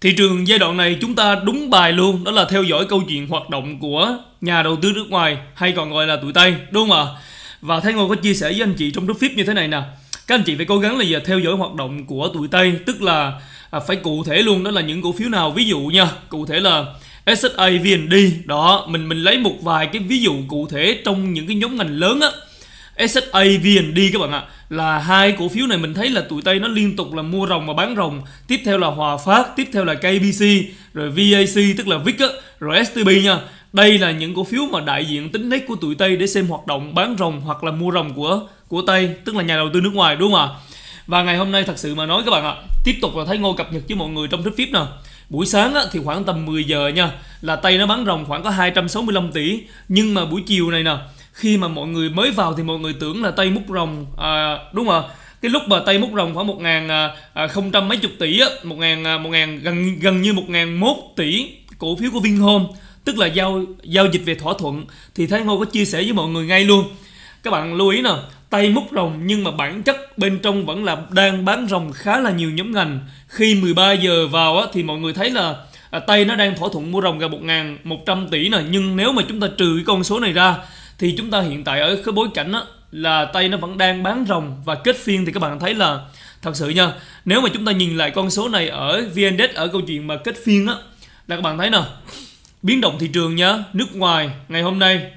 Thị trường giai đoạn này chúng ta đúng bài luôn, đó là theo dõi câu chuyện hoạt động của nhà đầu tư nước ngoài hay còn gọi là tụi Tây, đúng không ạ? Và Thái Ngô có chia sẻ với anh chị trong group VIP như thế này nè. Các anh chị phải cố gắng là giờ theo dõi hoạt động của tụi Tây, tức là à, phải cụ thể luôn đó là những cổ phiếu nào, ví dụ nha, cụ thể là SSA VND đó, mình mình lấy một vài cái ví dụ cụ thể trong những cái nhóm ngành lớn á SSA VND các bạn ạ là hai cổ phiếu này mình thấy là tụi Tây nó liên tục là mua rồng và bán rồng tiếp theo là Hòa Phát tiếp theo là KBC rồi VAC tức là VIC á, rồi STB nha đây là những cổ phiếu mà đại diện tính nét của tụi Tây để xem hoạt động bán rồng hoặc là mua rồng của của Tây tức là nhà đầu tư nước ngoài đúng không ạ và ngày hôm nay thật sự mà nói các bạn ạ tiếp tục là thấy Ngô cập nhật với mọi người trong trích VIP nè buổi sáng á, thì khoảng tầm 10 giờ nha là Tây nó bán rồng khoảng có 265 tỷ nhưng mà buổi chiều này nè khi mà mọi người mới vào thì mọi người tưởng là tây múc rồng à, đúng không cái lúc mà tây múc rồng khoảng một ngàn à, à, không trăm mấy chục tỷ á một ngàn à, một ngàn gần gần như một ngàn mốt tỷ cổ phiếu của vinhome tức là giao giao dịch về thỏa thuận thì thái ngô có chia sẻ với mọi người ngay luôn các bạn lưu ý nè tay múc rồng nhưng mà bản chất bên trong vẫn là đang bán rồng khá là nhiều nhóm ngành khi 13 giờ vào á, thì mọi người thấy là à, tay nó đang thỏa thuận mua rồng gần một 100 tỷ nè nhưng nếu mà chúng ta trừ cái con số này ra thì chúng ta hiện tại ở cái bối cảnh đó là tay nó vẫn đang bán rồng và kết phiên thì các bạn thấy là thật sự nha nếu mà chúng ta nhìn lại con số này ở VNDex ở câu chuyện mà kết phiên á là các bạn thấy nè biến động thị trường nha nước ngoài ngày hôm nay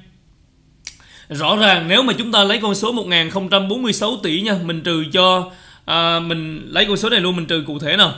rõ ràng nếu mà chúng ta lấy con số 1046 tỷ nha mình trừ cho à, mình lấy con số này luôn mình trừ cụ thể nè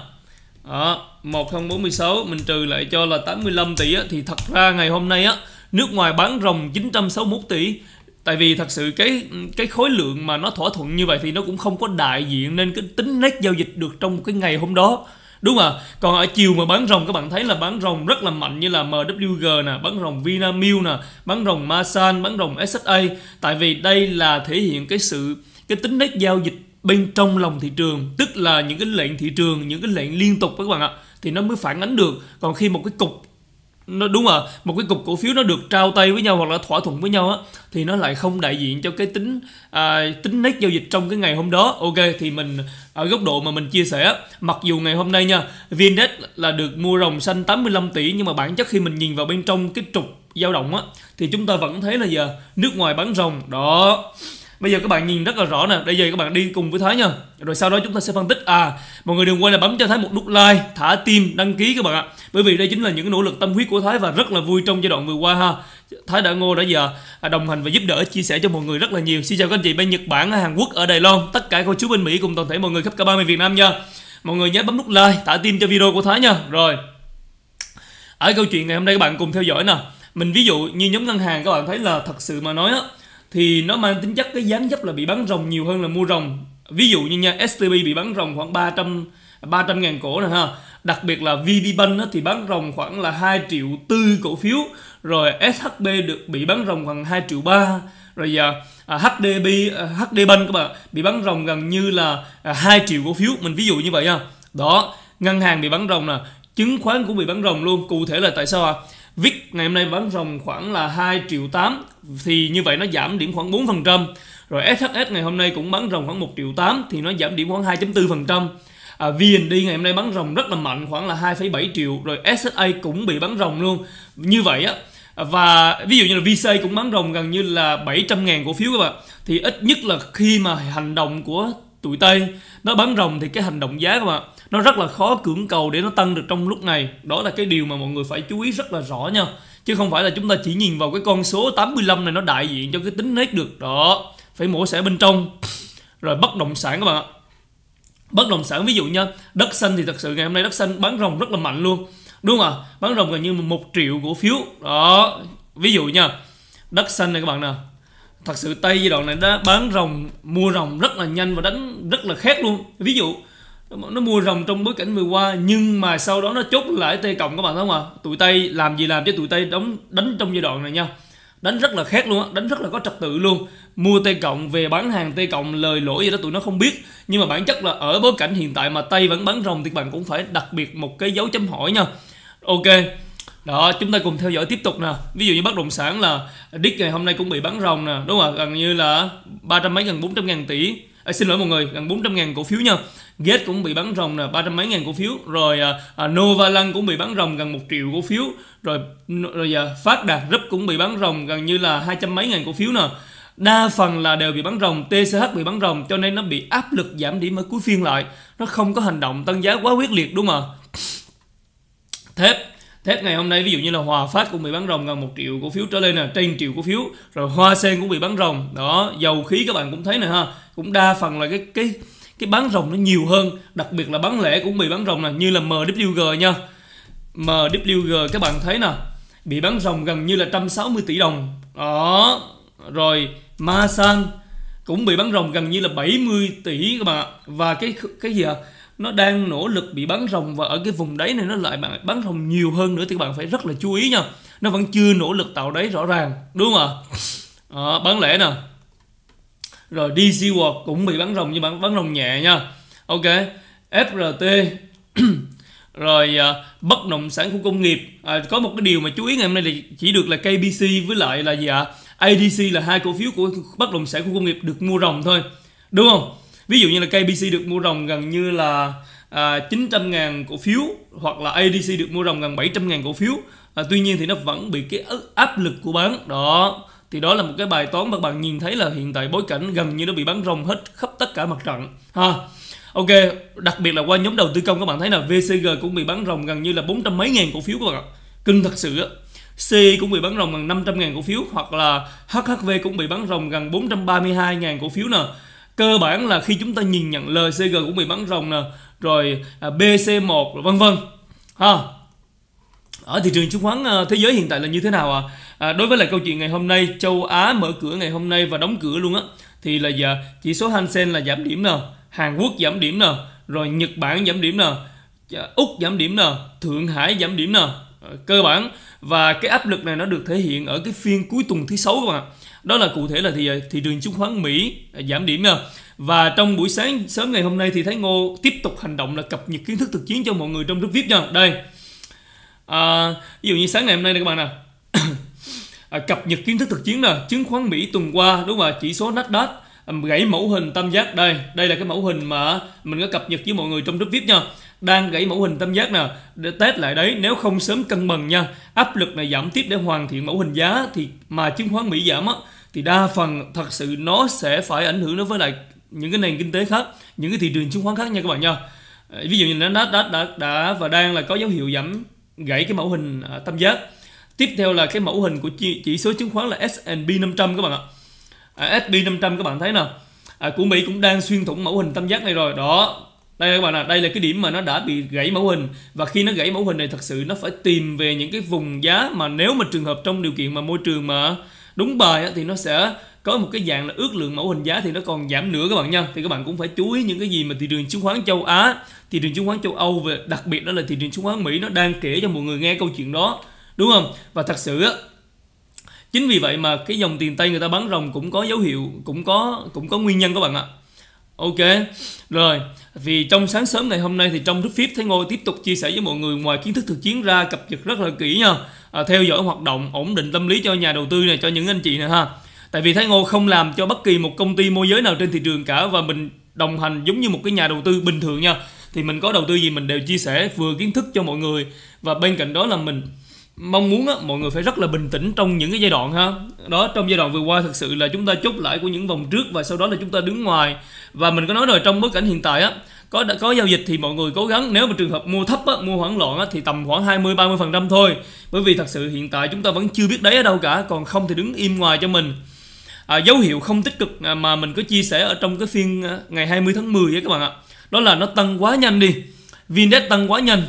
đó, 1046 mình trừ lại cho là 85 tỷ á, thì thật ra ngày hôm nay á nước ngoài bán rồng 961 tỷ tại vì thật sự cái cái khối lượng mà nó thỏa thuận như vậy thì nó cũng không có đại diện nên cái tính nét giao dịch được trong cái ngày hôm đó đúng không à? còn ở chiều mà bán rồng các bạn thấy là bán rồng rất là mạnh như là MWG nè bán rồng Vinamilk nè bán rồng Masan bán rồng SSA tại vì đây là thể hiện cái sự cái tính nét giao dịch bên trong lòng thị trường tức là những cái lệnh thị trường những cái lệnh liên tục các bạn ạ thì nó mới phản ánh được còn khi một cái cục nó đúng rồi một cái cục cổ phiếu nó được trao tay với nhau hoặc là thỏa thuận với nhau á thì nó lại không đại diện cho cái tính à, tính nét giao dịch trong cái ngày hôm đó ok thì mình ở góc độ mà mình chia sẻ mặc dù ngày hôm nay nha VNDAX là được mua rồng xanh 85 tỷ nhưng mà bản chất khi mình nhìn vào bên trong cái trục dao động á thì chúng ta vẫn thấy là giờ nước ngoài bán rồng đó bây giờ các bạn nhìn rất là rõ nè bây giờ các bạn đi cùng với thái nha rồi sau đó chúng ta sẽ phân tích à mọi người đừng quên là bấm cho thái một nút like thả tim đăng ký các bạn ạ bởi vì đây chính là những nỗ lực tâm huyết của thái và rất là vui trong giai đoạn vừa qua ha thái đã ngô đã giờ à, đồng hành và giúp đỡ chia sẻ cho mọi người rất là nhiều xin chào các anh chị bên nhật bản hàn quốc ở đài loan tất cả cô chú bên mỹ cùng toàn thể mọi người khắp cả ba miền việt nam nha mọi người nhớ bấm nút like thả tim cho video của thái nha rồi ở câu chuyện ngày hôm nay các bạn cùng theo dõi nè mình ví dụ như nhóm ngân hàng các bạn thấy là thật sự mà nói á thì nó mang tính chất cái gián dấp là bị bán rồng nhiều hơn là mua rồng ví dụ như nha STB bị bán rồng khoảng 300 300 ngàn cổ nè ha đặc biệt là VPBank thì bán rồng khoảng là 2 triệu tư cổ phiếu rồi SHB được bị bán rồng khoảng 2 triệu ba rồi giờ à, HDB à, HDBank à, các bạn bị bán rồng gần như là à, 2 triệu cổ phiếu mình ví dụ như vậy ha đó ngân hàng bị bán rồng nè chứng khoán cũng bị bán rồng luôn cụ thể là tại sao à VIX ngày hôm nay bán ròng khoảng là 2 triệu 8 thì như vậy nó giảm điểm khoảng 4%. Rồi SHS ngày hôm nay cũng bán ròng khoảng 1 triệu 8 thì nó giảm điểm khoảng 2.4%. À, VND ngày hôm nay bán ròng rất là mạnh khoảng là 2,7 triệu rồi SSA cũng bị bán ròng luôn. Như vậy á và ví dụ như là VC cũng bán rồng gần như là 700 ngàn cổ phiếu các bạn thì ít nhất là khi mà hành động của tuổi Tây nó bán rồng thì cái hành động giá các bạn nó rất là khó cưỡng cầu để nó tăng được trong lúc này đó là cái điều mà mọi người phải chú ý rất là rõ nha chứ không phải là chúng ta chỉ nhìn vào cái con số 85 này nó đại diện cho cái tính nét được đó phải mổ xẻ bên trong rồi bất động sản các bạn ạ bất động sản ví dụ nha đất xanh thì thật sự ngày hôm nay đất xanh bán rồng rất là mạnh luôn đúng không ạ bán rồng gần như một triệu cổ phiếu đó ví dụ nha đất xanh này các bạn nè thật sự Tây giai đoạn này đã bán rồng mua rồng rất là nhanh và đánh rất là khét luôn ví dụ nó mua rồng trong bối cảnh vừa qua nhưng mà sau đó nó chốt lại Tây cộng các bạn thấy không ạ à? tụi Tây làm gì làm chứ tụi Tây đóng đánh trong giai đoạn này nha đánh rất là khét luôn á đánh rất là có trật tự luôn mua Tây cộng về bán hàng Tây cộng lời lỗi gì đó tụi nó không biết nhưng mà bản chất là ở bối cảnh hiện tại mà tây vẫn bán rồng thì bạn cũng phải đặc biệt một cái dấu chấm hỏi nha ok đó chúng ta cùng theo dõi tiếp tục nè ví dụ như bất động sản là Dick ngày hôm nay cũng bị bán rồng nè đúng không gần như là ba trăm mấy gần bốn trăm ngàn tỷ à, xin lỗi mọi người gần bốn trăm ngàn cổ phiếu nha Gate cũng bị bán rồng là ba trăm mấy ngàn cổ phiếu rồi à, à Novaland cũng bị bán rồng gần một triệu cổ phiếu rồi rồi à, Phát Đạt Group cũng bị bán rồng gần như là hai trăm mấy ngàn cổ phiếu nè đa phần là đều bị bán rồng TCH bị bán rồng cho nên nó bị áp lực giảm điểm ở cuối phiên lại nó không có hành động tăng giá quá quyết liệt đúng không ạ thép thế ngày hôm nay ví dụ như là Hòa Phát cũng bị bán rồng gần 1 triệu cổ phiếu trở lên nè, trên triệu cổ phiếu. Rồi Hoa Sen cũng bị bán rồng. Đó, dầu khí các bạn cũng thấy nè ha, cũng đa phần là cái cái cái bán rồng nó nhiều hơn, đặc biệt là bán lẻ cũng bị bán rồng nè, như là MWG nha. MWG các bạn thấy nè, bị bán rồng gần như là 160 tỷ đồng. Đó, rồi Masan cũng bị bán rồng gần như là 70 tỷ các bạn ạ. Và cái cái gì ạ? À? nó đang nỗ lực bị bắn rồng và ở cái vùng đáy này nó lại bắn rồng nhiều hơn nữa thì các bạn phải rất là chú ý nha nó vẫn chưa nỗ lực tạo đáy rõ ràng đúng không ạ à, bán lẻ nè rồi DC World cũng bị bắn rồng nhưng bắn bắn rồng nhẹ nha ok FRT rồi à, bất động sản khu công nghiệp à, có một cái điều mà chú ý ngày hôm nay là chỉ được là KBC với lại là gì ạ à? ADC là hai cổ phiếu của bất động sản khu công nghiệp được mua rồng thôi đúng không ví dụ như là KBC được mua rồng gần như là à, 900 ngàn cổ phiếu hoặc là ADC được mua rồng gần 700 ngàn cổ phiếu à, tuy nhiên thì nó vẫn bị cái áp lực của bán đó thì đó là một cái bài toán mà bạn nhìn thấy là hiện tại bối cảnh gần như nó bị bán rồng hết khắp tất cả mặt trận ha Ok, đặc biệt là qua nhóm đầu tư công các bạn thấy là VCG cũng bị bán rồng gần như là 400 mấy ngàn cổ phiếu các bạn ạ. Kinh thật sự C e cũng bị bán rồng gần 500 ngàn cổ phiếu hoặc là HHV cũng bị bán rồng gần 432 ngàn cổ phiếu nè cơ bản là khi chúng ta nhìn nhận LCG cũng bị bắn rồng nè rồi à, BC1 rồi vân vân ha ở thị trường chứng khoán ờ, thế giới hiện tại là như thế nào ạ? À? à, đối với lại câu chuyện ngày hôm nay, châu Á mở cửa ngày hôm nay và đóng cửa luôn á, thì là giờ dạ, chỉ số Hang Seng là giảm điểm nè, Hàn Quốc giảm điểm nè, rồi Nhật Bản giảm điểm nè, dạ, Úc giảm điểm nè, Thượng Hải giảm điểm nè, ờ, cơ bản và cái áp lực này nó được thể hiện ở cái phiên cuối tuần thứ sáu các bạn ạ đó là cụ thể là thị ờ, thị trường chứng khoán Mỹ ờ, giảm điểm nha và trong buổi sáng sớm ngày hôm nay thì Thái Ngô tiếp tục hành động là cập nhật kiến thức thực chiến cho mọi người trong group VIP nha đây à, ví dụ như sáng ngày hôm nay này các bạn nè à, cập nhật kiến thức thực chiến nè chứng khoán Mỹ tuần qua đúng không ạ chỉ số Nasdaq gãy mẫu hình tam giác đây đây là cái mẫu hình mà mình có cập nhật với mọi người trong group vip nha đang gãy mẫu hình tam giác nè để test lại đấy nếu không sớm cân bằng nha áp lực này giảm tiếp để hoàn thiện mẫu hình giá thì mà chứng khoán mỹ giảm á thì đa phần thật sự nó sẽ phải ảnh hưởng đối với lại những cái nền kinh tế khác những cái thị trường chứng khoán khác nha các bạn nha ờ, ví dụ như là đã, đã, đã, và đang là có dấu hiệu giảm gãy cái mẫu hình à, tam giác tiếp theo là cái mẫu hình của chỉ, chỉ số chứng khoán là S&P 500 các bạn ạ à, S&P 500 các bạn thấy nào à, của Mỹ cũng đang xuyên thủng mẫu hình tam giác này rồi đó đây các bạn ạ đây là cái điểm mà nó đã bị gãy mẫu hình và khi nó gãy mẫu hình này thật sự nó phải tìm về những cái vùng giá mà nếu mà trường hợp trong điều kiện mà môi trường mà đúng bài thì nó sẽ có một cái dạng là ước lượng mẫu hình giá thì nó còn giảm nữa các bạn nha thì các bạn cũng phải chú ý những cái gì mà thị trường chứng khoán châu Á thị trường chứng khoán châu Âu và đặc biệt đó là thị trường chứng khoán Mỹ nó đang kể cho mọi người nghe câu chuyện đó đúng không và thật sự chính vì vậy mà cái dòng tiền tây người ta bán rồng cũng có dấu hiệu cũng có cũng có nguyên nhân các bạn ạ ok rồi vì trong sáng sớm ngày hôm nay thì trong Rút Phíp Thái Ngô tiếp tục chia sẻ với mọi người ngoài kiến thức thực chiến ra cập nhật rất là kỹ nha. À, theo dõi hoạt động ổn định tâm lý cho nhà đầu tư này cho những anh chị này ha. Tại vì Thái Ngô không làm cho bất kỳ một công ty môi giới nào trên thị trường cả và mình đồng hành giống như một cái nhà đầu tư bình thường nha. Thì mình có đầu tư gì mình đều chia sẻ vừa kiến thức cho mọi người và bên cạnh đó là mình mong muốn á, mọi người phải rất là bình tĩnh trong những cái giai đoạn ha đó trong giai đoạn vừa qua thực sự là chúng ta chốt lại của những vòng trước và sau đó là chúng ta đứng ngoài và mình có nói rồi trong bối cảnh hiện tại á có đã có giao dịch thì mọi người cố gắng nếu mà trường hợp mua thấp á, mua hoảng loạn á, thì tầm khoảng 20 30 phần trăm thôi bởi vì thật sự hiện tại chúng ta vẫn chưa biết đấy ở đâu cả còn không thì đứng im ngoài cho mình à, dấu hiệu không tích cực à, mà mình có chia sẻ ở trong cái phiên à, ngày 20 tháng 10 á các bạn ạ đó là nó tăng quá nhanh đi VNDAX tăng quá nhanh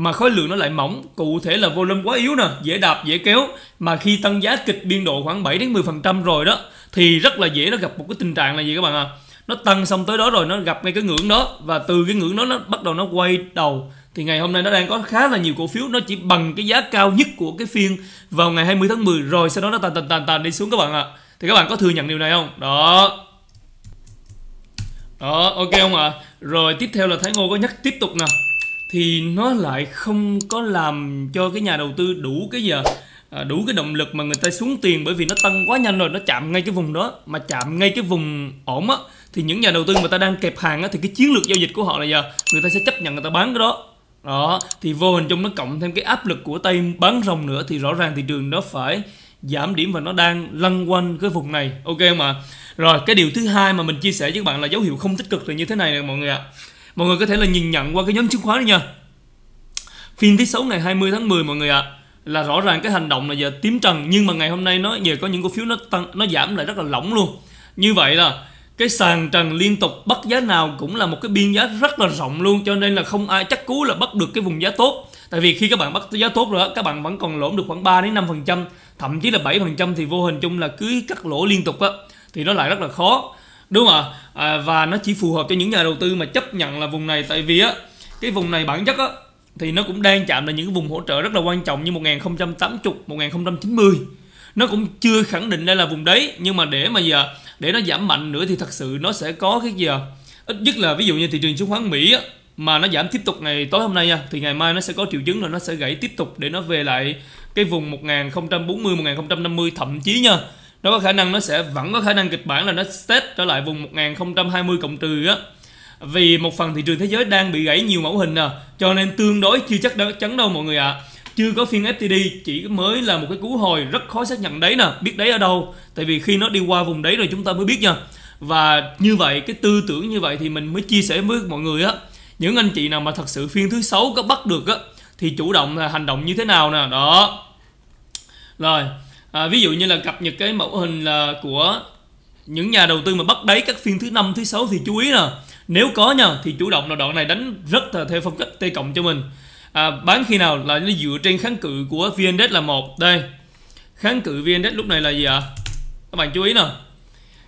mà khối lượng nó lại mỏng, cụ thể là volume quá yếu nè, dễ đạp, dễ kéo mà khi tăng giá kịch biên độ khoảng 7 đến 10% rồi đó thì rất là dễ nó gặp một cái tình trạng là gì các bạn ạ? À? Nó tăng xong tới đó rồi nó gặp ngay cái ngưỡng đó và từ cái ngưỡng đó nó bắt đầu nó quay đầu thì ngày hôm nay nó đang có khá là nhiều cổ phiếu nó chỉ bằng cái giá cao nhất của cái phiên vào ngày 20 tháng 10 rồi sau đó nó tàn tàn tàn tàn đi xuống các bạn ạ. À. Thì các bạn có thừa nhận điều này không? Đó. Đó, ok không ạ? À? Rồi tiếp theo là Thái Ngô có nhắc tiếp tục nè thì nó lại không có làm cho cái nhà đầu tư đủ cái giờ à, đủ cái động lực mà người ta xuống tiền bởi vì nó tăng quá nhanh rồi nó chạm ngay cái vùng đó mà chạm ngay cái vùng ổn á thì những nhà đầu tư mà ta đang kẹp hàng á thì cái chiến lược giao dịch của họ là giờ người ta sẽ chấp nhận người ta bán cái đó đó thì vô hình chung nó cộng thêm cái áp lực của tay bán rồng nữa thì rõ ràng thị trường nó phải giảm điểm và nó đang lăn quanh cái vùng này ok mà rồi cái điều thứ hai mà mình chia sẻ với các bạn là dấu hiệu không tích cực là như thế này nè mọi người ạ à Mọi người có thể là nhìn nhận qua cái nhóm chứng khoán đó nha. Phiên thứ 6 ngày 20 tháng 10 mọi người ạ. À, là rõ ràng cái hành động là giờ tím trần nhưng mà ngày hôm nay nó giờ có những cổ phiếu nó tăng nó giảm lại rất là lỏng luôn. Như vậy là cái sàn trần liên tục bắt giá nào cũng là một cái biên giá rất là rộng luôn cho nên là không ai chắc cú là bắt được cái vùng giá tốt tại vì khi các bạn bắt giá tốt rồi các bạn vẫn còn lỗ được khoảng 3 đến 5 phần trăm thậm chí là 7 phần trăm thì vô hình chung là cứ cắt lỗ liên tục á thì nó lại rất là khó đúng không ạ à, và nó chỉ phù hợp cho những nhà đầu tư mà chấp nhận là vùng này tại vì á cái vùng này bản chất á thì nó cũng đang chạm đến những vùng hỗ trợ rất là quan trọng như 1080 1090 nó cũng chưa khẳng định đây là vùng đấy nhưng mà để mà giờ để nó giảm mạnh nữa thì thật sự nó sẽ có cái gì à? ít nhất là ví dụ như thị trường chứng khoán Mỹ á, mà nó giảm tiếp tục ngày tối hôm nay nha thì ngày mai nó sẽ có triệu chứng là nó sẽ gãy tiếp tục để nó về lại cái vùng 1040 1050 thậm chí nha nó có khả năng nó sẽ vẫn có khả năng kịch bản là nó test trở lại vùng 1020 cộng trừ á vì một phần thị trường thế giới đang bị gãy nhiều mẫu hình à cho nên tương đối chưa chắc đâu, chắn đâu mọi người ạ à. chưa có phiên FTD chỉ mới là một cái cú hồi rất khó xác nhận đấy nè biết đấy ở đâu tại vì khi nó đi qua vùng đấy rồi chúng ta mới biết nha và như vậy cái tư tưởng như vậy thì mình mới chia sẻ với mọi người á những anh chị nào mà thật sự phiên thứ sáu có bắt được á thì chủ động là hành động như thế nào nè đó rồi à, ví dụ như là cập nhật cái mẫu hình là của những nhà đầu tư mà bắt đáy các phiên thứ năm thứ sáu thì chú ý nè nếu có nha thì chủ động là đoạn này đánh rất là theo phong cách t cộng cho mình à, bán khi nào là nó dựa trên kháng cự của vn e là một đây kháng cự vn e lúc này là gì ạ các bạn chú ý nè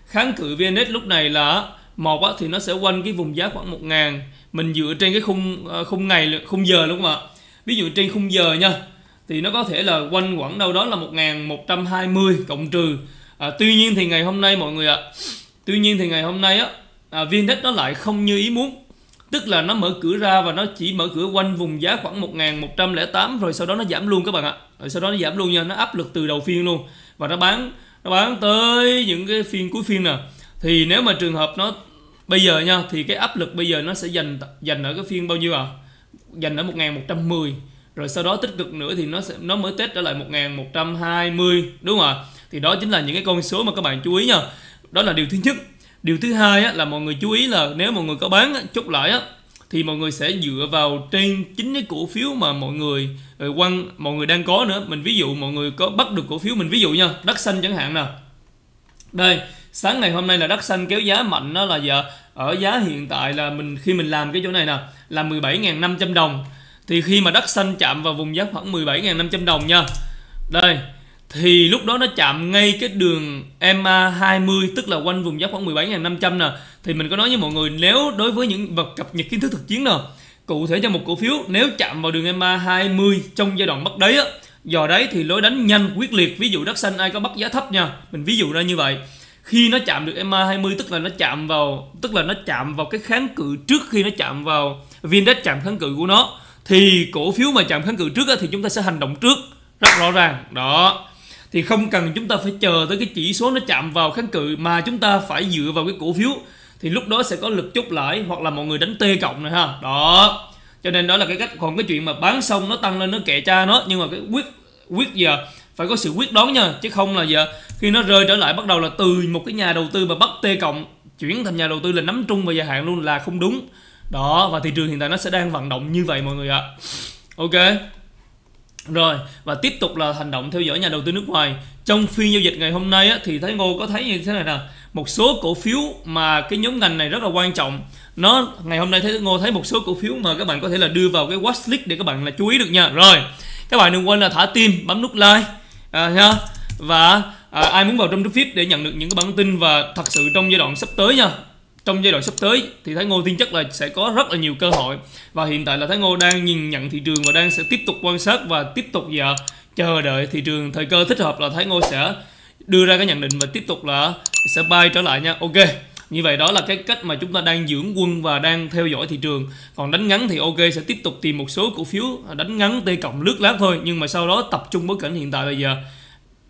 kháng cự vn e lúc này là một á, thì nó sẽ quanh cái vùng giá khoảng 1 ngàn mình dựa trên cái khung à, khung ngày khung giờ đúng không ạ ví dụ trên khung giờ nha thì nó có thể là quanh quẩn đâu đó là 1120 cộng trừ à, tuy nhiên thì ngày hôm nay mọi người ạ à, tuy nhiên thì ngày hôm nay á à, viên đất nó lại không như ý muốn tức là nó mở cửa ra và nó chỉ mở cửa quanh vùng giá khoảng 1108 rồi sau đó nó giảm luôn các bạn ạ rồi sau đó nó giảm luôn nha nó áp lực từ đầu phiên luôn và nó bán nó bán tới những cái phiên cuối phiên nè thì nếu mà trường hợp nó bây giờ nha thì cái áp lực bây giờ nó sẽ dành dành ở cái phiên bao nhiêu ạ à? dành ở 1110 rồi sau đó tích cực nữa thì nó sẽ nó mới test trở lại 1120 đúng không ạ thì đó chính là những cái con số mà các bạn chú ý nha đó là điều thứ nhất điều thứ hai á, là mọi người chú ý là nếu mọi người có bán á, chốt lại á, thì mọi người sẽ dựa vào trên chính cái cổ phiếu mà mọi người ờ, quan mọi người đang có nữa mình ví dụ mọi người có bắt được cổ phiếu mình ví dụ nha đất xanh chẳng hạn nè đây sáng ngày hôm nay là đất xanh kéo giá mạnh đó là giờ ở giá hiện tại là mình khi mình làm cái chỗ này nè là 17.500 đồng thì khi mà đất xanh chạm vào vùng giá khoảng 17.500 đồng nha đây thì lúc đó nó chạm ngay cái đường MA20 tức là quanh vùng giá khoảng 17.500 nè thì mình có nói với mọi người nếu đối với những vật cập nhật kiến thức thực chiến nè cụ thể cho một cổ phiếu nếu chạm vào đường MA20 trong giai đoạn bắt đáy á giờ đấy thì lối đánh nhanh quyết liệt ví dụ đất xanh ai có bắt giá thấp nha mình ví dụ ra như vậy khi nó chạm được MA20 tức là nó chạm vào tức là nó chạm vào cái kháng cự trước khi nó chạm vào viên chạm kháng cự của nó thì cổ phiếu mà chạm kháng cự trước thì chúng ta sẽ hành động trước rất rõ ràng đó thì không cần chúng ta phải chờ tới cái chỉ số nó chạm vào kháng cự mà chúng ta phải dựa vào cái cổ phiếu thì lúc đó sẽ có lực chốt lại hoặc là mọi người đánh tê cộng này ha đó cho nên đó là cái cách còn cái chuyện mà bán xong nó tăng lên nó kệ cha nó nhưng mà cái quyết quyết giờ phải có sự quyết đoán nha chứ không là giờ khi nó rơi trở lại bắt đầu là từ một cái nhà đầu tư mà bắt tê cộng chuyển thành nhà đầu tư là nắm trung và dài hạn luôn là không đúng đó và thị trường hiện tại nó sẽ đang vận động như vậy mọi người ạ ok rồi và tiếp tục là hành động theo dõi nhà đầu tư nước ngoài trong phiên giao dịch ngày hôm nay á, thì thấy ngô có thấy như thế này nè một số cổ phiếu mà cái nhóm ngành này rất là quan trọng nó ngày hôm nay thấy ngô thấy một số cổ phiếu mà các bạn có thể là đưa vào cái watchlist để các bạn là chú ý được nha rồi các bạn đừng quên là thả tim bấm nút like à, nha và à, ai muốn vào trong group VIP để nhận được những cái bản tin và thật sự trong giai đoạn sắp tới nha trong giai đoạn sắp tới thì Thái Ngô tin chắc là sẽ có rất là nhiều cơ hội và hiện tại là Thái Ngô đang nhìn nhận thị trường và đang sẽ tiếp tục quan sát và tiếp tục giờ dạ, chờ đợi thị trường thời cơ thích hợp là Thái Ngô sẽ đưa ra cái nhận định và tiếp tục là sẽ bay trở lại nha. Ok. Như vậy đó là cái cách mà chúng ta đang dưỡng quân và đang theo dõi thị trường. Còn đánh ngắn thì ok sẽ tiếp tục tìm một số cổ phiếu à, đánh ngắn tê cộng lướt lát thôi nhưng mà sau đó tập trung bối cảnh hiện tại bây giờ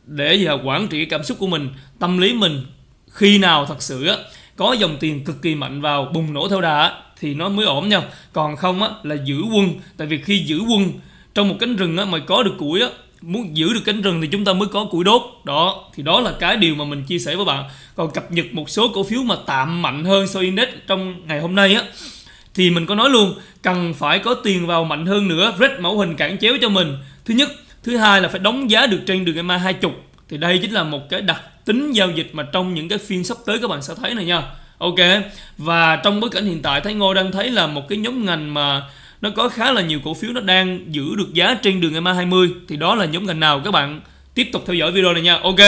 để giờ dạ, quản trị cảm xúc của mình, tâm lý mình khi nào thật sự á có dòng tiền cực kỳ mạnh vào bùng nổ theo đà thì nó mới ổn nha còn không á, là giữ quân tại vì khi giữ quân trong một cánh rừng á, mà có được củi á, muốn giữ được cánh rừng thì chúng ta mới có củi đốt đó thì đó là cái điều mà mình chia sẻ với bạn còn cập nhật một số cổ phiếu mà tạm mạnh hơn so index trong ngày hôm nay á thì mình có nói luôn cần phải có tiền vào mạnh hơn nữa rết mẫu hình cản chéo cho mình thứ nhất thứ hai là phải đóng giá được trên đường EMA chục thì đây chính là một cái đặc tính giao dịch mà trong những cái phiên sắp tới các bạn sẽ thấy này nha ok và trong bối cảnh hiện tại thái ngô đang thấy là một cái nhóm ngành mà nó có khá là nhiều cổ phiếu nó đang giữ được giá trên đường EMA 20 thì đó là nhóm ngành nào các bạn tiếp tục theo dõi video này nha ok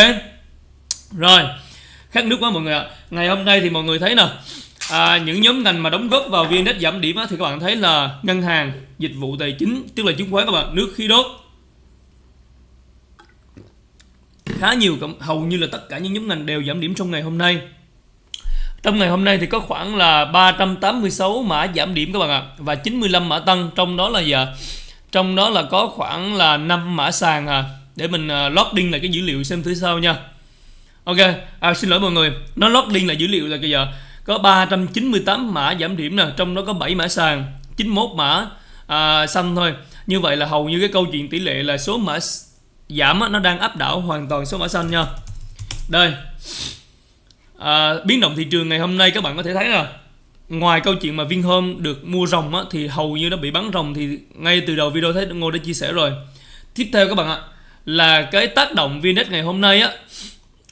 rồi khác nước quá mọi người ạ ngày hôm nay thì mọi người thấy nè à, những nhóm ngành mà đóng góp vào VN giảm điểm á, thì các bạn thấy là ngân hàng dịch vụ tài chính tức là chứng khoán các bạn nước khí đốt khá nhiều hầu như là tất cả những nhóm ngành đều giảm điểm trong ngày hôm nay trong ngày hôm nay thì có khoảng là 386 mã giảm điểm các bạn ạ à, và 95 mã tăng trong đó là giờ trong đó là có khoảng là 5 mã sàn à để mình à, loading lại cái dữ liệu xem thứ sau nha Ok à, xin lỗi mọi người nó loading là dữ liệu là bây giờ có 398 mã giảm điểm nè trong đó có 7 mã sàn 91 mã à, xanh thôi như vậy là hầu như cái câu chuyện tỷ lệ là số mã giảm nó đang áp đảo hoàn toàn số mã xanh nha đây à, biến động thị trường ngày hôm nay các bạn có thể thấy là ngoài câu chuyện mà Vinhome được mua rồng á, thì hầu như nó bị bắn rồng thì ngay từ đầu video thấy Ngô đã chia sẻ rồi tiếp theo các bạn ạ là cái tác động VNX ngày hôm nay á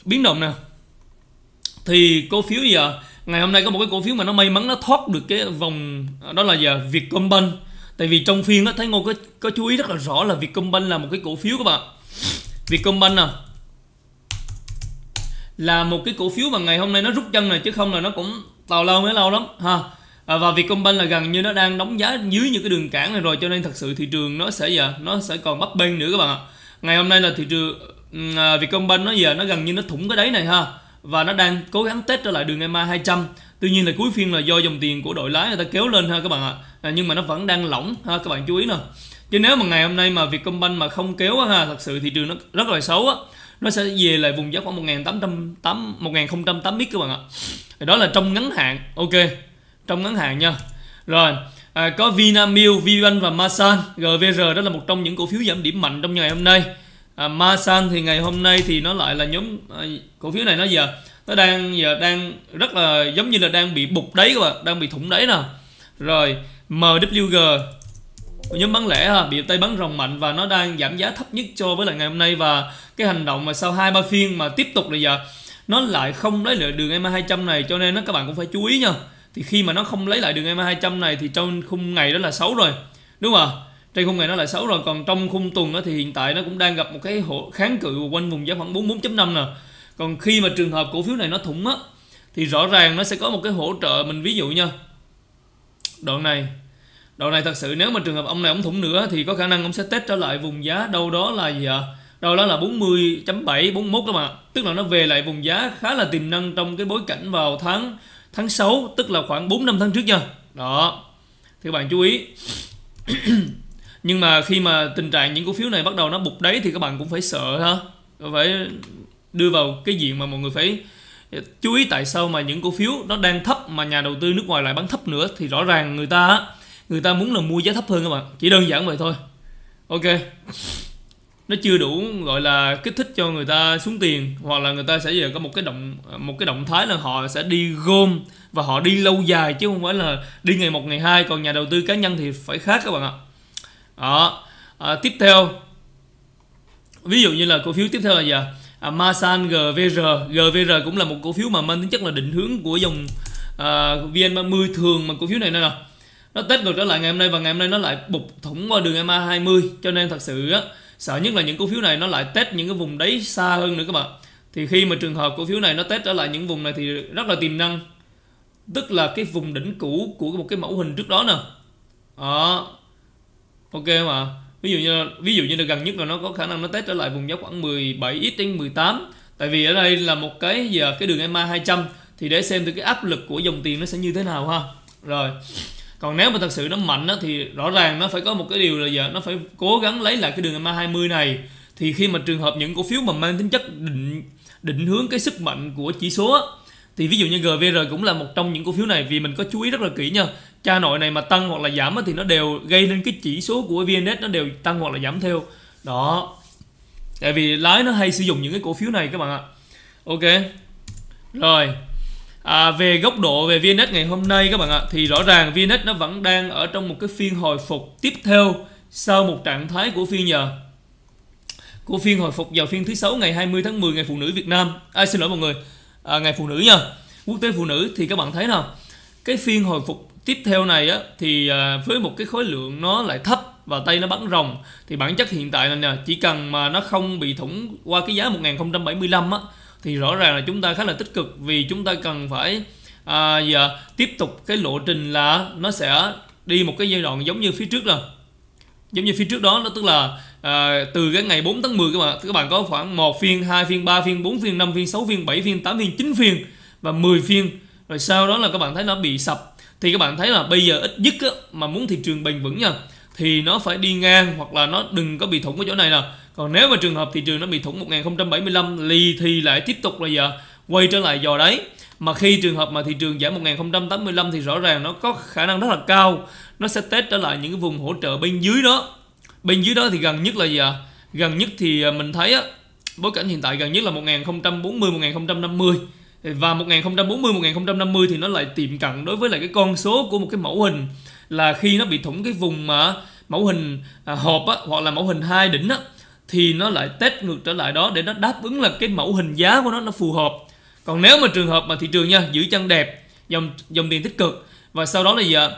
biến động nào thì cổ phiếu gì ạ ngày hôm nay có một cái cổ phiếu mà nó may mắn nó thoát được cái vòng đó là gì à? Vietcombank tại vì trong phiên á thấy Ngô có có chú ý rất là rõ là Vietcombank là một cái cổ phiếu các bạn Vietcombank nè à. là một cái cổ phiếu mà ngày hôm nay nó rút chân này chứ không là nó cũng tào lâu mới lâu lắm ha à, và Vietcombank là gần như nó đang đóng giá dưới những cái đường cản này rồi cho nên thật sự thị trường nó sẽ giờ nó sẽ còn bấp bênh nữa các bạn ạ ngày hôm nay là thị trường à, Vietcombank nó giờ nó gần như nó thủng cái đáy này ha và nó đang cố gắng test trở lại đường EMA 200 tuy nhiên là cuối phiên là do dòng tiền của đội lái người ta kéo lên ha các bạn ạ à, nhưng mà nó vẫn đang lỏng ha các bạn chú ý nè chứ nếu mà ngày hôm nay mà Vietcombank mà không kéo ha thật sự thị trường nó rất là xấu á nó sẽ về lại vùng giá khoảng 1808 1080 các bạn ạ thì đó là trong ngắn hạn ok trong ngắn hạn nha rồi à, có Vinamilk, Vibank và Masan GVR đó là một trong những cổ phiếu giảm điểm mạnh trong ngày hôm nay à, Masan thì ngày hôm nay thì nó lại là nhóm à, cổ phiếu này nó giờ nó đang giờ đang rất là giống như là đang bị bục đáy các bạn đang bị thủng đáy nè rồi MWG nhóm bán lẻ ha, bị tay bán rồng mạnh và nó đang giảm giá thấp nhất cho với lại ngày hôm nay và cái hành động mà sau hai ba phiên mà tiếp tục là giờ nó lại không lấy lại đường EMA 200 này cho nên nó các bạn cũng phải chú ý nha thì khi mà nó không lấy lại đường EMA 200 này thì trong khung ngày đó là xấu rồi đúng không ạ trên khung ngày nó là xấu rồi còn trong khung tuần thì hiện tại nó cũng đang gặp một cái hộ kháng cự quanh vùng giá khoảng 44.5 nè còn khi mà trường hợp cổ phiếu này nó thủng á thì rõ ràng nó sẽ có một cái hỗ trợ mình ví dụ nha đoạn này Đầu này thật sự nếu mà trường hợp ông này ông thủng nữa thì có khả năng ông sẽ test trở lại vùng giá đâu đó là gì ạ? Đâu đó là 40.7, 41 các bạn. Tức là nó về lại vùng giá khá là tiềm năng trong cái bối cảnh vào tháng tháng 6, tức là khoảng 4 năm tháng trước nha. Đó. Thì các bạn chú ý. Nhưng mà khi mà tình trạng những cổ phiếu này bắt đầu nó bục đấy thì các bạn cũng phải sợ ha. Phải đưa vào cái diện mà mọi người phải chú ý tại sao mà những cổ phiếu nó đang thấp mà nhà đầu tư nước ngoài lại bán thấp nữa thì rõ ràng người ta người ta muốn là mua giá thấp hơn các bạn chỉ đơn giản vậy thôi ok nó chưa đủ gọi là kích thích cho người ta xuống tiền hoặc là người ta sẽ giờ có một cái động một cái động thái là họ sẽ đi gom và họ đi lâu dài chứ không phải là đi ngày một ngày hai còn nhà đầu tư cá nhân thì phải khác các bạn ạ đó à, tiếp theo ví dụ như là cổ phiếu tiếp theo là gì ạ à? Masan GVR GVR cũng là một cổ phiếu mà mang tính chất là định hướng của dòng à, VN30 thường mà cổ phiếu này nè nó tết ngược trở lại ngày hôm nay và ngày hôm nay nó lại bục thủng qua đường MA 20 cho nên thật sự á, sợ nhất là những cổ phiếu này nó lại tết những cái vùng đấy xa hơn nữa các bạn thì khi mà trường hợp cổ phiếu này nó tết trở lại những vùng này thì rất là tiềm năng tức là cái vùng đỉnh cũ của một cái mẫu hình trước đó nè đó ok mà ví dụ như ví dụ như là gần nhất là nó có khả năng nó test trở lại vùng giá khoảng 17 ít đến 18 tại vì ở đây là một cái giờ cái đường EMA 200 thì để xem từ cái áp lực của dòng tiền nó sẽ như thế nào ha rồi còn nếu mà thật sự nó mạnh đó, thì rõ ràng nó phải có một cái điều là giờ nó phải cố gắng lấy lại cái đường MA 20 này thì khi mà trường hợp những cổ phiếu mà mang tính chất định định hướng cái sức mạnh của chỉ số đó, thì ví dụ như GVR cũng là một trong những cổ phiếu này vì mình có chú ý rất là kỹ nha cha nội này mà tăng hoặc là giảm thì nó đều gây nên cái chỉ số của VN nó đều tăng hoặc là giảm theo đó tại vì lái nó hay sử dụng những cái cổ phiếu này các bạn ạ ok rồi À, về góc độ về VNX ngày hôm nay các bạn ạ thì rõ ràng VNX nó vẫn đang ở trong một cái phiên hồi phục tiếp theo sau một trạng thái của phiên nhờ của phiên hồi phục vào phiên thứ sáu ngày 20 tháng 10 ngày phụ nữ Việt Nam à, xin lỗi mọi người à, ngày phụ nữ nha quốc tế phụ nữ thì các bạn thấy nào cái phiên hồi phục tiếp theo này á, thì à, với một cái khối lượng nó lại thấp và tay nó bắn rồng thì bản chất hiện tại là nè chỉ cần mà nó không bị thủng qua cái giá 1075 á thì rõ ràng là chúng ta khá là tích cực vì chúng ta cần phải à, giờ tiếp tục cái lộ trình là nó sẽ đi một cái giai đoạn giống như phía trước rồi giống như phía trước đó nó tức là à, từ cái ngày 4 tháng 10 các bạn các bạn có khoảng 1 phiên, 2 phiên, 3 phiên, 4 phiên, 5 phiên, 6 phiên, 7 phiên, 8 phiên, 9 phiên và 10 phiên. Rồi sau đó là các bạn thấy nó bị sập thì các bạn thấy là bây giờ ít nhất á, mà muốn thị trường bền vững nha thì nó phải đi ngang hoặc là nó đừng có bị thủng ở chỗ này nè còn nếu mà trường hợp thị trường nó bị thủng 1075 lì thì lại tiếp tục là giờ quay trở lại dò đáy mà khi trường hợp mà thị trường giảm 1085 thì rõ ràng nó có khả năng rất là cao nó sẽ test trở lại những cái vùng hỗ trợ bên dưới đó bên dưới đó thì gần nhất là gì ạ gần nhất thì à, mình thấy á, bối cảnh hiện tại gần nhất là 1040 1050 và 1040 1050 thì nó lại tiệm cận đối với lại cái con số của một cái mẫu hình là khi nó bị thủng cái vùng mà mẫu hình à, hộp á, hoặc là mẫu hình hai đỉnh á, thì nó lại test ngược trở lại đó để nó đáp ứng là cái mẫu hình giá của nó nó phù hợp còn nếu mà trường hợp mà thị trường nha giữ chân đẹp dòng dòng tiền tích cực và sau đó là gì ạ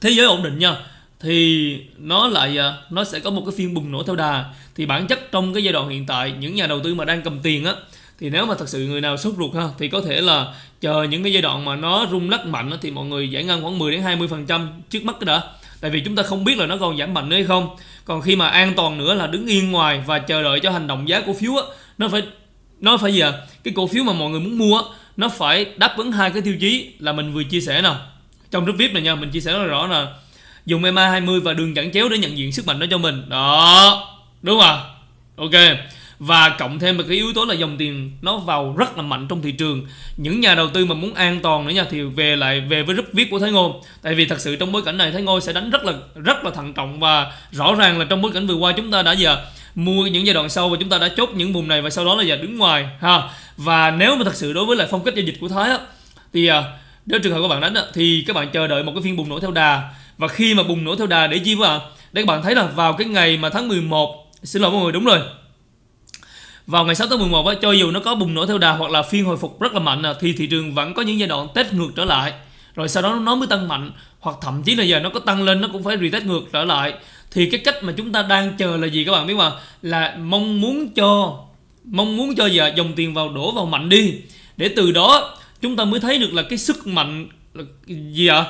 thế giới ổn định nha thì nó lại à, nó sẽ có một cái phiên bùng nổ theo đà thì bản chất trong cái giai đoạn hiện tại những nhà đầu tư mà đang cầm tiền á thì nếu mà thật sự người nào sốt ruột ha thì có thể là chờ những cái giai đoạn mà nó rung lắc mạnh á, thì mọi người giải ngân khoảng 10 đến 20 phần trăm trước mắt cái đã tại vì chúng ta không biết là nó còn giảm mạnh nữa hay không còn khi mà an toàn nữa là đứng yên ngoài và chờ đợi cho hành động giá cổ phiếu á nó phải nó phải gì ạ à? cái cổ phiếu mà mọi người muốn mua á nó phải đáp ứng hai cái tiêu chí là mình vừa chia sẻ nè trong group vip này nha mình chia sẻ rất rõ là dùng EMA 20 và đường chẵn chéo để nhận diện sức mạnh đó cho mình đó đúng không ok và cộng thêm một cái yếu tố là dòng tiền nó vào rất là mạnh trong thị trường những nhà đầu tư mà muốn an toàn nữa nha thì về lại về với group viết của Thái Ngô tại vì thật sự trong bối cảnh này Thái Ngô sẽ đánh rất là rất là thận trọng và rõ ràng là trong bối cảnh vừa qua chúng ta đã giờ mua những giai đoạn sau và chúng ta đã chốt những vùng này và sau đó là giờ đứng ngoài ha và nếu mà thật sự đối với lại phong cách giao dịch của Thái á, thì à, nếu trường hợp các bạn đánh á, thì các bạn chờ đợi một cái phiên bùng nổ theo đà và khi mà bùng nổ theo đà để chi với ạ à? để các bạn thấy là vào cái ngày mà tháng 11 xin lỗi mọi người đúng rồi vào ngày 6 tháng 11 á, cho dù nó có bùng nổ theo đà hoặc là phiên hồi phục rất là mạnh thì thị trường vẫn có những giai đoạn test ngược trở lại rồi sau đó nó mới tăng mạnh hoặc thậm chí là giờ nó có tăng lên nó cũng phải retest ngược trở lại thì cái cách mà chúng ta đang chờ là gì các bạn biết không là mong muốn cho mong muốn cho giờ dòng tiền vào đổ vào mạnh đi để từ đó chúng ta mới thấy được là cái sức mạnh là gì ạ à?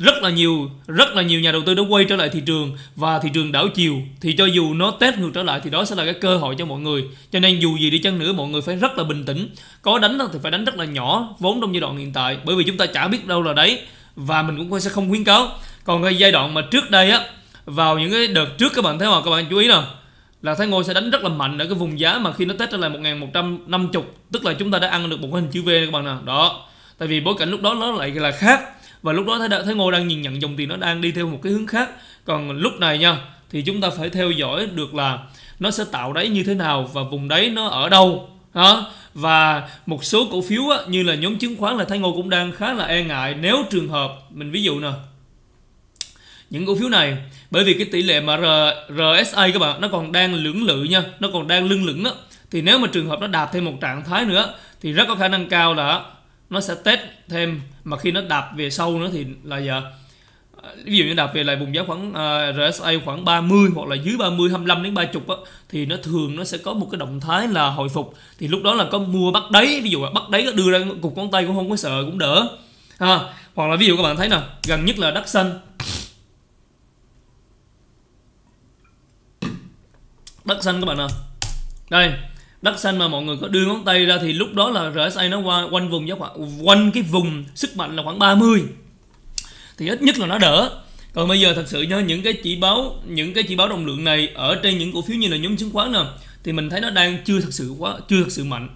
rất là nhiều rất là nhiều nhà đầu tư đã quay trở lại thị trường và thị trường đảo chiều thì cho dù nó test ngược trở lại thì đó sẽ là cái cơ hội cho mọi người cho nên dù gì đi chăng nữa mọi người phải rất là bình tĩnh có đánh thì phải đánh rất là nhỏ vốn trong giai đoạn hiện tại bởi vì chúng ta chả biết đâu là đấy và mình cũng sẽ không khuyến cáo còn cái giai đoạn mà trước đây á vào những cái đợt trước các bạn thấy không các bạn chú ý nè là Thái Ngô sẽ đánh rất là mạnh ở cái vùng giá mà khi nó test trở lại một một trăm 1150 tức là chúng ta đã ăn được một hình chữ V các bạn nè đó tại vì bối cảnh lúc đó nó lại là khác và lúc đó thấy đã, ngô đang nhìn nhận dòng tiền nó đang đi theo một cái hướng khác còn lúc này nha thì chúng ta phải theo dõi được là nó sẽ tạo đáy như thế nào và vùng đáy nó ở đâu đó và một số cổ phiếu á, như là nhóm chứng khoán là thái ngô cũng đang khá là e ngại nếu trường hợp mình ví dụ nè những cổ phiếu này bởi vì cái tỷ lệ mà R, RSA các bạn nó còn đang lưỡng lự nha nó còn đang lưng lửng á thì nếu mà trường hợp nó đạt thêm một trạng thái nữa thì rất có khả năng cao là nó sẽ test thêm mà khi nó đạp về sâu nữa thì là giờ ví dụ như đạp về lại vùng giá khoảng uh, à, RSA khoảng 30 hoặc là dưới 30 25 đến 30 á, thì nó thường nó sẽ có một cái động thái là hồi phục thì lúc đó là có mua bắt đáy ví dụ là bắt đáy có đưa ra cục ngón tay cũng không có sợ cũng đỡ ha hoặc là ví dụ các bạn thấy nè gần nhất là đất xanh đất xanh các bạn nè đây đất xanh mà mọi người có đưa ngón tay ra thì lúc đó là RSI nó qua quanh vùng giá khoảng quanh cái vùng sức mạnh là khoảng 30 thì ít nhất là nó đỡ còn bây giờ thật sự nhớ những cái chỉ báo những cái chỉ báo đồng lượng này ở trên những cổ phiếu như là nhóm chứng khoán nè thì mình thấy nó đang chưa thật sự quá chưa thật sự mạnh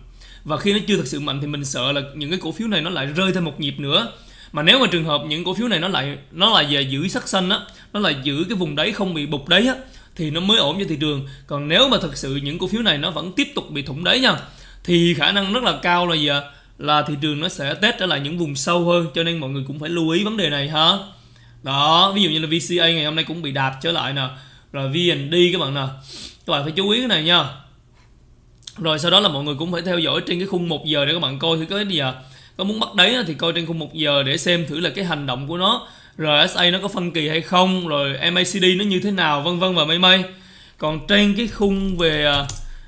và khi nó chưa thật sự mạnh thì mình sợ là những cái cổ phiếu này nó lại rơi thêm một nhịp nữa mà nếu mà trường hợp những cổ phiếu này nó lại nó là về giữ sắc xanh á nó là giữ cái vùng đáy không bị bục đấy á thì nó mới ổn cho thị trường còn nếu mà thực sự những cổ phiếu này nó vẫn tiếp tục bị thủng đáy nha thì khả năng rất là cao là gì ạ là thị trường nó sẽ test trở lại những vùng sâu hơn cho nên mọi người cũng phải lưu ý vấn đề này ha đó ví dụ như là VCA ngày hôm nay cũng bị đạp trở lại nè rồi VND các bạn nè các bạn phải chú ý cái này nha rồi sau đó là mọi người cũng phải theo dõi trên cái khung 1 giờ để các bạn coi thử cái gì à có muốn bắt đấy thì coi trên khung 1 giờ để xem thử là cái hành động của nó RSA nó có phân kỳ hay không rồi MACD nó như thế nào vân vân và mây mây còn trên cái khung về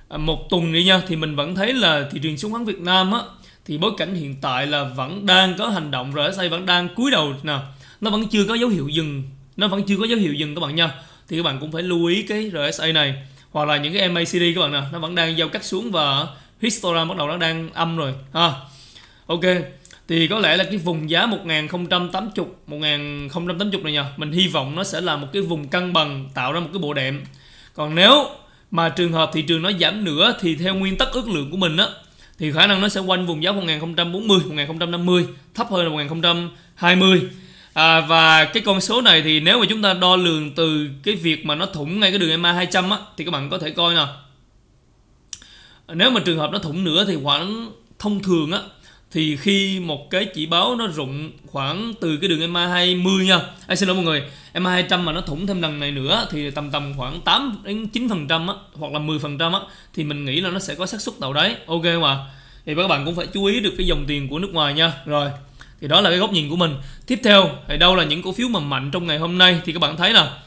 à, một tuần đi nha thì mình vẫn thấy là thị trường chứng khoán Việt Nam á thì bối cảnh hiện tại là vẫn đang có hành động RSI vẫn đang cúi đầu nè nó vẫn chưa có dấu hiệu dừng nó vẫn chưa có dấu hiệu dừng các bạn nha thì các bạn cũng phải lưu ý cái RSI này hoặc là những cái MACD các bạn nè nó vẫn đang giao cắt xuống và histogram bắt đầu nó đang âm rồi ha ok thì có lẽ là cái vùng giá 1080 1080 này nha mình hy vọng nó sẽ là một cái vùng cân bằng tạo ra một cái bộ đệm còn nếu mà trường hợp thị trường nó giảm nữa thì theo nguyên tắc ước lượng của mình á thì khả năng nó sẽ quanh vùng giá 1040 1050 thấp hơn là 1020 à, và cái con số này thì nếu mà chúng ta đo lường từ cái việc mà nó thủng ngay cái đường EMA 200 á thì các bạn có thể coi nè nếu mà trường hợp nó thủng nữa thì khoảng thông thường á thì khi một cái chỉ báo nó rụng khoảng từ cái đường EMA 20 nha à, xin lỗi mọi người EMA 200 mà nó thủng thêm lần này nữa thì tầm tầm khoảng 8 đến 9 phần trăm hoặc là 10 phần trăm thì mình nghĩ là nó sẽ có xác suất tạo đáy ok mà thì các bạn cũng phải chú ý được cái dòng tiền của nước ngoài nha rồi thì đó là cái góc nhìn của mình tiếp theo thì đâu là những cổ phiếu mà mạnh trong ngày hôm nay thì các bạn thấy là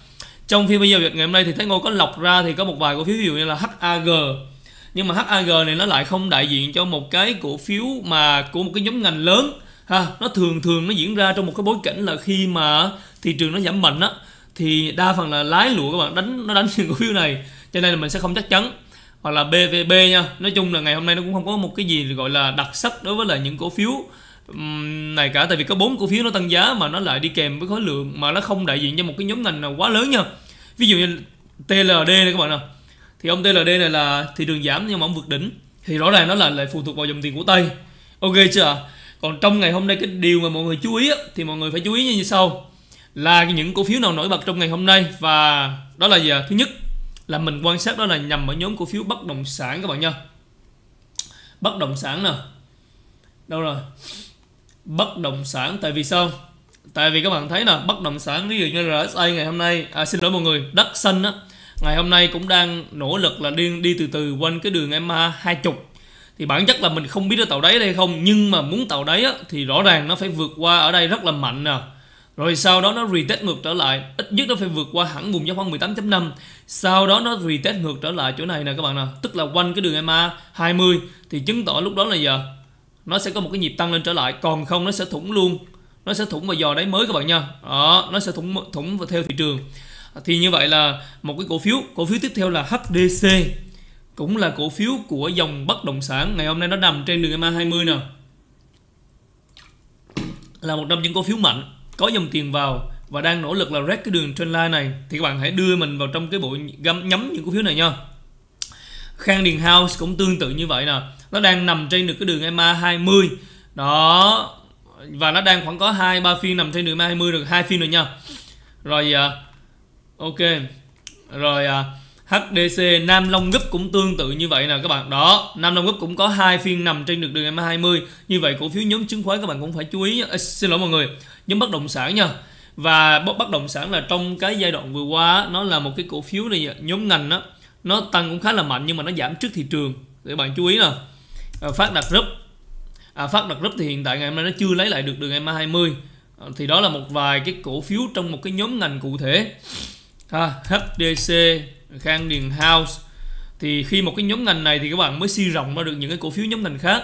trong phiên bây giờ ngày hôm nay thì thấy ngô có lọc ra thì có một vài cổ phiếu ví dụ như là HAG nhưng mà HAG này nó lại không đại diện cho một cái cổ phiếu mà của một cái nhóm ngành lớn ha nó thường thường nó diễn ra trong một cái bối cảnh là khi mà thị trường nó giảm mạnh á thì đa phần là lái lụa các bạn đánh nó đánh những cổ phiếu này cho nên là mình sẽ không chắc chắn hoặc là BVB nha nói chung là ngày hôm nay nó cũng không có một cái gì gọi là đặc sắc đối với là những cổ phiếu này cả tại vì có bốn cổ phiếu nó tăng giá mà nó lại đi kèm với khối lượng mà nó không đại diện cho một cái nhóm ngành nào quá lớn nha ví dụ như TLD này các bạn nào thì ông TLD này là thị trường giảm nhưng mà ông vượt đỉnh thì rõ ràng nó là lại phụ thuộc vào dòng tiền của tây ok chưa còn trong ngày hôm nay cái điều mà mọi người chú ý thì mọi người phải chú ý như sau là những cổ phiếu nào nổi bật trong ngày hôm nay và đó là gì thứ nhất là mình quan sát đó là nhằm ở nhóm cổ phiếu bất động sản các bạn nha bất động sản nè đâu rồi bất động sản tại vì sao tại vì các bạn thấy nè bất động sản ví dụ như rsi ngày hôm nay à, xin lỗi mọi người đất xanh á ngày hôm nay cũng đang nỗ lực là đi đi từ từ quanh cái đường MA chục thì bản chất là mình không biết nó tàu đáy đây không nhưng mà muốn tàu đáy á, thì rõ ràng nó phải vượt qua ở đây rất là mạnh nè rồi sau đó nó retest ngược trở lại ít nhất nó phải vượt qua hẳn vùng giá khoảng 18.5 sau đó nó retest ngược trở lại chỗ này nè các bạn nè tức là quanh cái đường MA 20 thì chứng tỏ lúc đó là giờ nó sẽ có một cái nhịp tăng lên trở lại còn không nó sẽ thủng luôn nó sẽ thủng và dò đáy mới các bạn nha đó nó sẽ thủng thủng theo thị trường thì như vậy là một cái cổ phiếu cổ phiếu tiếp theo là HDC cũng là cổ phiếu của dòng bất động sản ngày hôm nay nó nằm trên đường MA 20 nè là một trong những cổ phiếu mạnh có dòng tiền vào và đang nỗ lực là rét cái đường trên line này thì các bạn hãy đưa mình vào trong cái bộ găm nhắm những cổ phiếu này nha Khang Điền House cũng tương tự như vậy nè nó đang nằm trên được cái đường MA 20 đó và nó đang khoảng có hai ba phiên nằm trên đường MA 20 được hai phiên rồi nha rồi à, ok rồi à, HDC Nam Long Group cũng tương tự như vậy nè các bạn đó Nam Long Group cũng có hai phiên nằm trên được đường MA20 như vậy cổ phiếu nhóm chứng khoán các bạn cũng phải chú ý à, xin lỗi mọi người nhóm bất động sản nha và bất động sản là trong cái giai đoạn vừa qua nó là một cái cổ phiếu này nhóm ngành đó nó tăng cũng khá là mạnh nhưng mà nó giảm trước thị trường để bạn chú ý nè à, phát đặt group à, phát đặt group thì hiện tại ngày hôm nay nó chưa lấy lại được đường MA20 à, thì đó là một vài cái cổ phiếu trong một cái nhóm ngành cụ thể ha, à, HDC Khang Điền House thì khi một cái nhóm ngành này thì các bạn mới suy rộng ra được những cái cổ phiếu nhóm ngành khác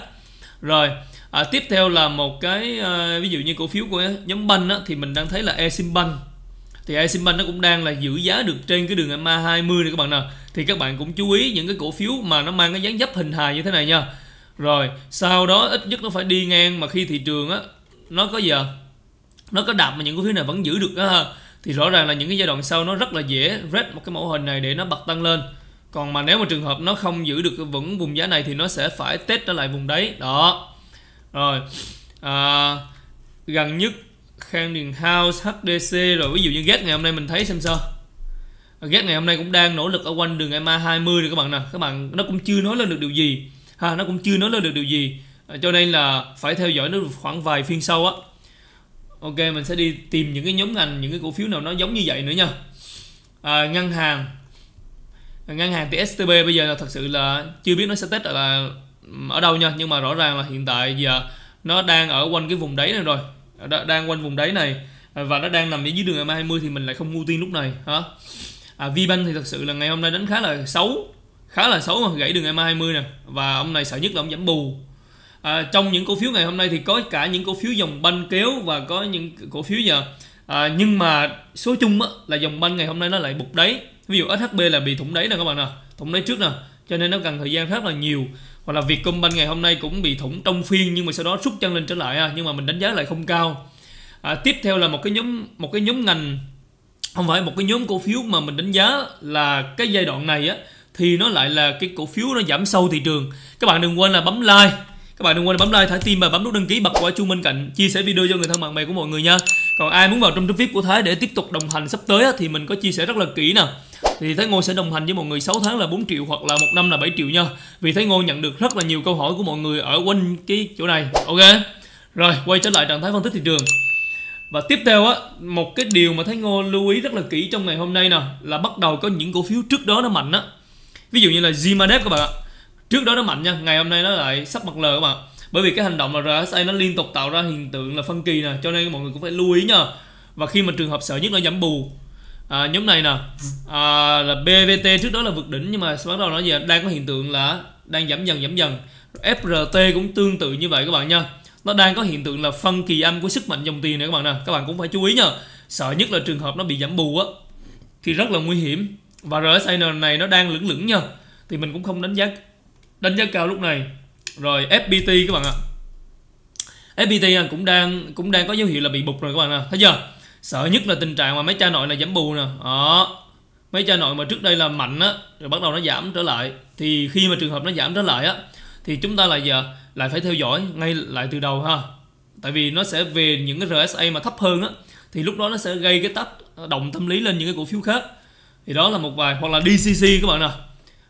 rồi à, tiếp theo là một cái à, ví dụ như cổ phiếu của nhóm banh á, thì mình đang thấy là Eximbank thì Eximbank nó cũng đang là giữ giá được trên cái đường MA 20 này các bạn nào thì các bạn cũng chú ý những cái cổ phiếu mà nó mang cái dáng dấp hình hài như thế này nha rồi sau đó ít nhất nó phải đi ngang mà khi thị trường á nó có giờ nó có đạp mà những cổ phiếu này vẫn giữ được đó ha thì rõ ràng là những cái giai đoạn sau nó rất là dễ rate một cái mẫu hình này để nó bật tăng lên còn mà nếu mà trường hợp nó không giữ được vững vùng giá này thì nó sẽ phải test trở lại vùng đấy đó rồi à, gần nhất Khang Điền House, HDC rồi ví dụ như GET ngày hôm nay mình thấy xem sao GET ngày hôm nay cũng đang nỗ lực ở quanh đường EMA 20 rồi các bạn nè các bạn nó cũng chưa nói lên được điều gì ha nó cũng chưa nói lên được điều gì à, cho nên là phải theo dõi nó khoảng vài phiên sau á ok mình sẽ đi tìm những cái nhóm ngành những cái cổ phiếu nào nó giống như vậy nữa nha à, ngân hàng à, ngân hàng thì STB bây giờ là thật sự là chưa biết nó sẽ test là ở đâu nha nhưng mà rõ ràng là hiện tại giờ nó đang ở quanh cái vùng đáy này rồi đang quanh vùng đáy này à, và nó đang nằm ở dưới đường MA20 thì mình lại không ưu tiên lúc này hả à, Vbank thì thật sự là ngày hôm nay đánh khá là xấu khá là xấu mà gãy đường MA20 nè và ông này sợ nhất là ông giảm bù à, trong những cổ phiếu ngày hôm nay thì có cả những cổ phiếu dòng banh kéo và có những cổ phiếu giờ à, nhưng mà số chung á, là dòng banh ngày hôm nay nó lại bục đáy ví dụ SHB là bị thủng đáy nè các bạn nè thủng đáy trước nè cho nên nó cần thời gian rất là nhiều hoặc là Vietcombank ngày hôm nay cũng bị thủng trong phiên nhưng mà sau đó rút chân lên trở lại nhưng mà mình đánh giá lại không cao à, tiếp theo là một cái nhóm một cái nhóm ngành không phải một cái nhóm cổ phiếu mà mình đánh giá là cái giai đoạn này á thì nó lại là cái cổ phiếu nó giảm sâu thị trường các bạn đừng quên là bấm like các bạn đừng quên bấm like thả tim và bấm nút đăng ký bật quả chuông bên cạnh chia sẻ video cho người thân bạn bè của mọi người nha còn ai muốn vào trong trip vip của thái để tiếp tục đồng hành sắp tới thì mình có chia sẻ rất là kỹ nè thì Thái Ngô sẽ đồng hành với mọi người 6 tháng là 4 triệu hoặc là một năm là 7 triệu nha Vì Thái Ngô nhận được rất là nhiều câu hỏi của mọi người ở quanh cái chỗ này Ok Rồi quay trở lại trạng thái phân tích thị trường và tiếp theo á, một cái điều mà Thái Ngô lưu ý rất là kỹ trong ngày hôm nay nè là bắt đầu có những cổ phiếu trước đó nó mạnh á. Ví dụ như là Zimadep các bạn ạ trước đó nó mạnh nha ngày hôm nay nó lại sắp mặt lờ các bạn bởi vì cái hành động là RSI nó liên tục tạo ra hiện tượng là phân kỳ nè cho nên mọi người cũng phải lưu ý nha và khi mà trường hợp sợ nhất là giảm bù à, nhóm này nè à, là BVT trước đó là vượt đỉnh nhưng mà bắt đầu nó giờ đang có hiện tượng là đang giảm dần giảm dần FRT cũng tương tự như vậy các bạn nha nó đang có hiện tượng là phân kỳ âm của sức mạnh dòng tiền này các bạn nè các bạn cũng phải chú ý nha sợ nhất là trường hợp nó bị giảm bù á thì rất là nguy hiểm và RSI này nó đang lửng lửng nha thì mình cũng không đánh giá đánh giá cao lúc này rồi FPT các bạn ạ à. FPT cũng đang cũng đang có dấu hiệu là bị bục rồi các bạn ạ thấy chưa sợ nhất là tình trạng mà mấy cha nội là giảm bù nè đó mấy cha nội mà trước đây là mạnh á rồi bắt đầu nó giảm trở lại thì khi mà trường hợp nó giảm trở lại á thì chúng ta lại giờ lại phải theo dõi ngay lại từ đầu ha tại vì nó sẽ về những cái RSA mà thấp hơn á thì lúc đó nó sẽ gây cái tác động tâm lý lên những cái cổ phiếu khác thì đó là một vài hoặc là DCC các bạn nè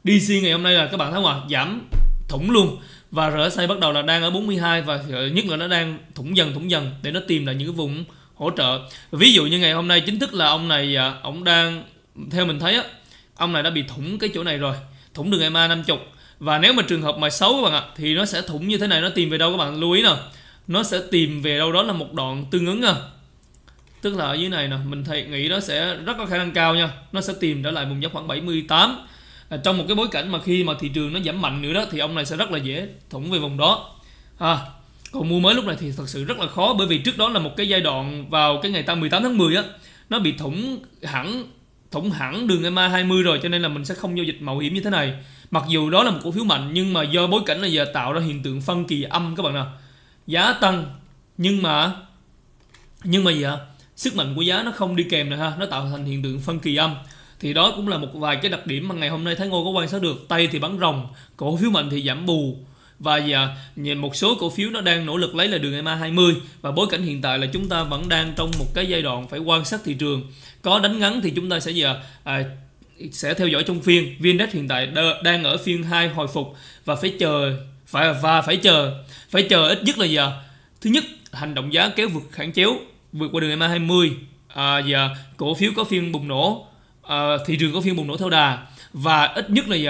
DC ngày hôm nay là các bạn thấy không ạ? Giảm thủng luôn và RSI bắt đầu là đang ở 42 và nhất là nó đang thủng dần thủng dần để nó tìm lại những cái vùng hỗ trợ. Ví dụ như ngày hôm nay chính thức là ông này à, ông đang theo mình thấy á, ông này đã bị thủng cái chỗ này rồi, thủng đường EMA 50 và nếu mà trường hợp mà xấu các bạn ạ thì nó sẽ thủng như thế này nó tìm về đâu các bạn lưu ý nè. Nó sẽ tìm về đâu đó là một đoạn tương ứng à. Tức là ở dưới này nè, mình thấy nghĩ nó sẽ rất có khả năng cao nha. Nó sẽ tìm trở lại vùng giá khoảng 78 À, trong một cái bối cảnh mà khi mà thị trường nó giảm mạnh nữa đó thì ông này sẽ rất là dễ thủng về vùng đó à, còn mua mới lúc này thì thật sự rất là khó bởi vì trước đó là một cái giai đoạn vào cái ngày tăng 18 tháng 10 á nó bị thủng hẳn thủng hẳn đường EMA 20 rồi cho nên là mình sẽ không giao dịch mạo hiểm như thế này mặc dù đó là một cổ phiếu mạnh nhưng mà do bối cảnh là giờ tạo ra hiện tượng phân kỳ âm các bạn nào giá tăng nhưng mà nhưng mà gì ạ sức mạnh của giá nó không đi kèm nữa ha nó tạo thành hiện tượng phân kỳ âm thì đó cũng là một vài cái đặc điểm mà ngày hôm nay Thái Ngô có quan sát được tay thì bắn rồng cổ phiếu mạnh thì giảm bù và giờ à, một số cổ phiếu nó đang nỗ lực lấy lại đường EMA 20 và bối cảnh hiện tại là chúng ta vẫn đang trong một cái giai đoạn phải quan sát thị trường có đánh ngắn thì chúng ta sẽ giờ à, à, sẽ theo dõi trong phiên VNDAX hiện tại đang ở phiên 2 hồi phục và phải chờ và, và phải chờ phải chờ ít nhất là giờ à, thứ nhất hành động giá kéo vượt kháng chéo vượt qua đường EMA 20 à, giờ cổ phiếu có phiên bùng nổ Ờ, thị trường có phiên bùng nổ theo đà và ít nhất là gì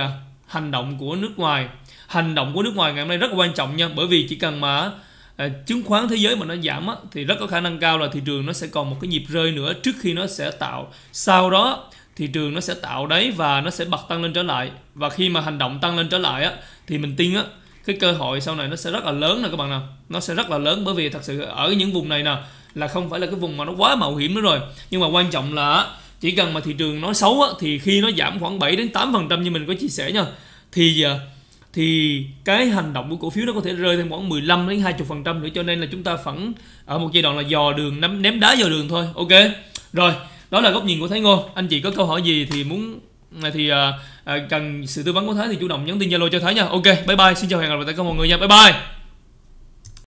hành động của nước ngoài hành động của nước ngoài ngày hôm nay rất là quan trọng nha bởi vì chỉ cần mà À, chứng khoán thế giới mà nó giảm á, thì rất có khả năng cao là thị trường nó sẽ còn một cái nhịp rơi nữa trước khi nó sẽ tạo sau đó thị trường nó sẽ tạo đấy và nó sẽ bật tăng lên trở lại và khi mà hành động tăng lên trở lại á, thì mình tin á, cái cơ hội sau này nó sẽ rất là lớn nè các bạn nào nó sẽ rất là lớn bởi vì thật sự ở những vùng này nè là không phải là cái vùng mà nó quá mạo hiểm nữa rồi nhưng mà quan trọng là chỉ cần mà thị trường nói xấu á, thì khi nó giảm khoảng 7 đến 8% như mình có chia sẻ nha thì à, thì cái hành động của cổ phiếu nó có thể rơi thêm khoảng 15 đến 20% nữa cho nên là chúng ta vẫn ở một giai đoạn là dò đường ném, ném đá dò đường thôi. Ok. Rồi, đó là góc nhìn của Thái Ngô. Anh chị có câu hỏi gì thì muốn à, thì à, à, cần sự tư vấn của Thái thì chủ động nhắn tin Zalo cho Thái nha. Ok, bye bye. Xin chào hẹn gặp lại tất cả mọi người nha. Bye bye.